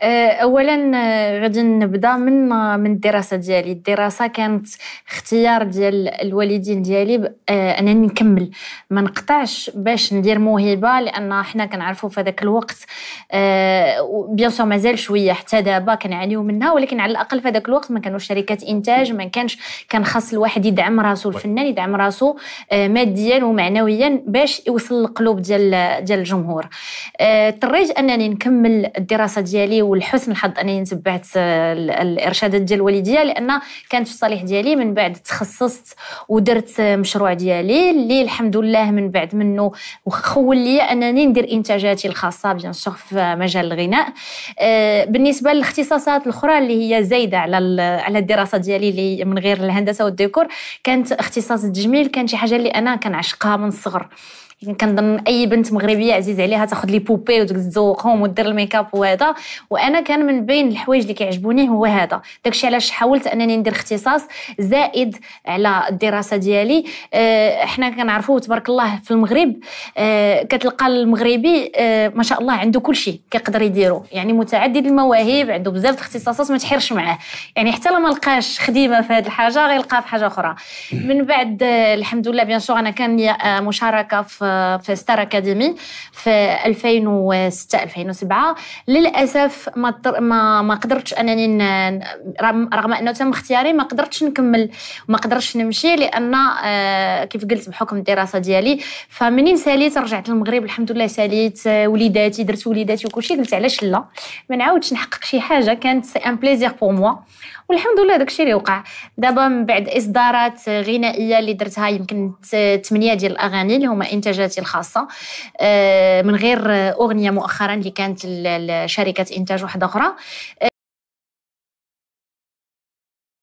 آه، اولا آه، غادي نبدا من آه، من الدراسه ديالي الدراسه كانت اختيار ديال الوالدين ديالي انني نكمل ما نقطعش باش ندير موهبه لان حنا كنعرفوا في هذاك الوقت بيان سور مازال شويه حتى دابا كنعانيو منها ولكن على الاقل في هذاك الوقت ما كانوش شركات انتاج ما كانش كان خاص الواحد يدعم راسو الفنان يدعم راسو ماديا ومعنويا باش يوصل للقلوب ديال ديال الجمهور اضطريت انني نكمل الدراسه ديالي ديالي ولحسن الحظ انني تبعت الارشادات ديال والديا لان كانت في الصالح ديالي من بعد تخصصت ودرت مشروع ديالي اللي الحمد لله من بعد منه خول ليا انني ندير انتاجاتي الخاصه بيان سور في مجال الغناء آه، بالنسبه للاختصاصات الاخرى اللي هي زايده على على الدراسه ديالي اللي من غير الهندسه والديكور كانت اختصاص التجميل كان شي حاجه اللي انا كنعشقها من الصغر يعني كنظن اي بنت مغربيه عزيز عليها تاخذ لي بوبي وتزوقهم ودير الميكاب وهذا وانا كان من بين الحوايج اللي كيعجبوني هو هذا داكشي علاش حاولت انني ندير اختصاص زائد على الدراسه ديالي احنا آه، حنا كنعرفوا تبارك الله في المغرب آه، كتلقى المغربي آه، ما شاء الله عنده كل شيء كيقدر يديرو يعني متعدد المواهب عنده بزاف الاختصاصات ما تحيرش معاه يعني حتى لما لقاش خديمه في هذه الحاجه غيلقاها في حاجه اخرى من بعد الحمد لله بيان انا كان مشاركه في في ستار اكاديمي في 2006 2007 للاسف ما ما, ما قدرتش انني رغم انه تم اختياري ما قدرتش نكمل ما قدرتش نمشي لان آه، كيف قلت بحكم الدراسه ديالي فمنين ساليت رجعت للمغرب الحمد لله ساليت آه، وليداتي درت وليداتي وكلشي قلت علاش لا ما نعاودش نحقق شي حاجه كانت سي ان بليزير بور موا والحمد لله داكشي اللي وقع دابا من بعد اصدارات غنائيه اللي درتها يمكن ثمانيه ديال الاغاني اللي هما انتاج احتياجاتي الخاصه آه، من غير اغنيه مؤخرا اللي كانت لشركه انتاج واحده اخرى